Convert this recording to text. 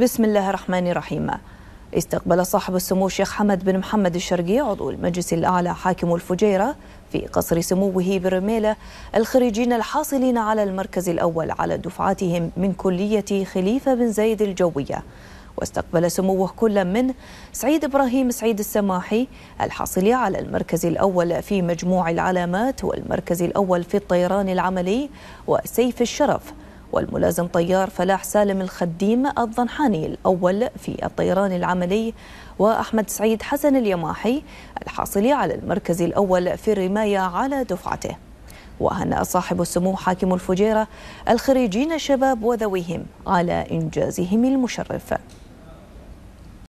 بسم الله الرحمن الرحيم استقبل صاحب السمو الشيخ حمد بن محمد الشرقي عضو المجلس الأعلى حاكم الفجيرة في قصر سموه برميلة الخريجين الحاصلين على المركز الأول على دفعاتهم من كلية خليفة بن زايد الجوية واستقبل سموه كل من سعيد إبراهيم سعيد السماحي الحاصل على المركز الأول في مجموع العلامات والمركز الأول في الطيران العملي وسيف الشرف والملازم طيار فلاح سالم الخديم الضنحاني الأول في الطيران العملي وأحمد سعيد حسن اليماحي الحاصل على المركز الأول في الرماية على دفعته وهنأ صاحب السمو حاكم الفجيرة الخريجين الشباب وذويهم على إنجازهم المشرف